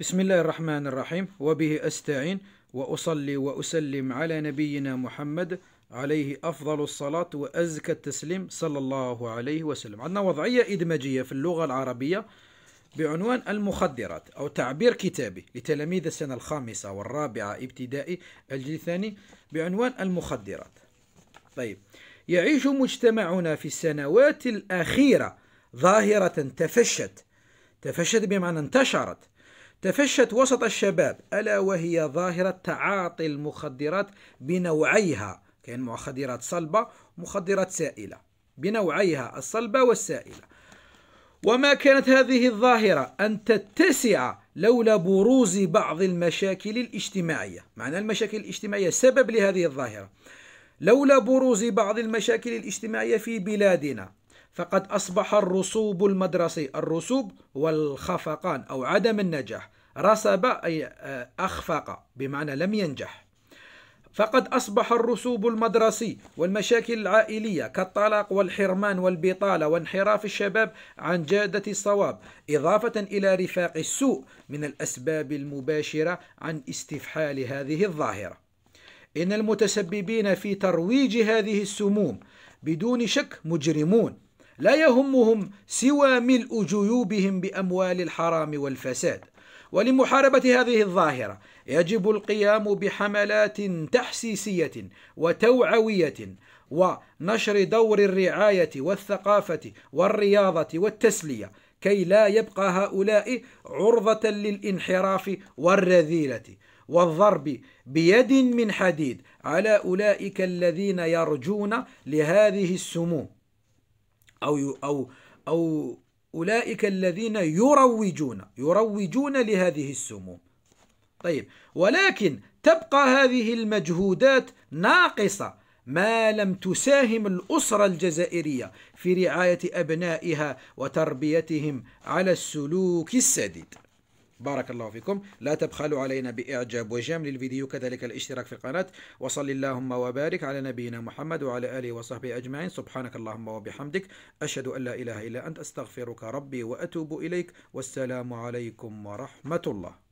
بسم الله الرحمن الرحيم وبه أستعين وأصلي وأسلم على نبينا محمد عليه أفضل الصلاة وأزكى التسليم صلى الله عليه وسلم عندنا وضعية إدماجية في اللغة العربية بعنوان المخدرات أو تعبير كتابي لتلاميذ السنة الخامسة والرابعة ابتدائي الجيل الثاني بعنوان المخدرات طيب يعيش مجتمعنا في السنوات الأخيرة ظاهرة تفشت تفشت بمعنى انتشرت تفشت وسط الشباب ألا وهي ظاهرة تعاطي المخدرات بنوعيها كاين مخدرات صلبة ومخدرات سائلة بنوعيها الصلبة والسائلة وما كانت هذه الظاهرة أن تتسع لولا بروز بعض المشاكل الاجتماعية معنى المشاكل الاجتماعية سبب لهذه الظاهرة لولا بروز بعض المشاكل الاجتماعية في بلادنا فقد أصبح الرسوب المدرسي الرسوب والخفقان أو عدم النجاح رسب أي آه، أخفق بمعنى لم ينجح فقد أصبح الرسوب المدرسي والمشاكل العائلية كالطلاق والحرمان والبطالة وانحراف الشباب عن جادة الصواب إضافة إلى رفاق السوء من الأسباب المباشرة عن استفحال هذه الظاهرة إن المتسببين في ترويج هذه السموم بدون شك مجرمون لا يهمهم سوى ملء جيوبهم باموال الحرام والفساد ولمحاربه هذه الظاهره يجب القيام بحملات تحسيسيه وتوعويه ونشر دور الرعايه والثقافه والرياضه والتسليه كي لا يبقى هؤلاء عرضه للانحراف والرذيله والضرب بيد من حديد على اولئك الذين يرجون لهذه السموم أو أو أو أولئك الذين يروجون يروجون لهذه السموم طيب ولكن تبقى هذه المجهودات ناقصة ما لم تساهم الأسرة الجزائرية في رعاية أبنائها وتربيتهم على السلوك السديد بارك الله فيكم لا تبخلوا علينا بإعجاب وجيم للفيديو كذلك الاشتراك في القناة وصل اللهم وبارك على نبينا محمد وعلى آله وصحبه أجمعين سبحانك اللهم وبحمدك أشهد أن لا إله إلا أنت أستغفرك ربي وأتوب إليك والسلام عليكم ورحمة الله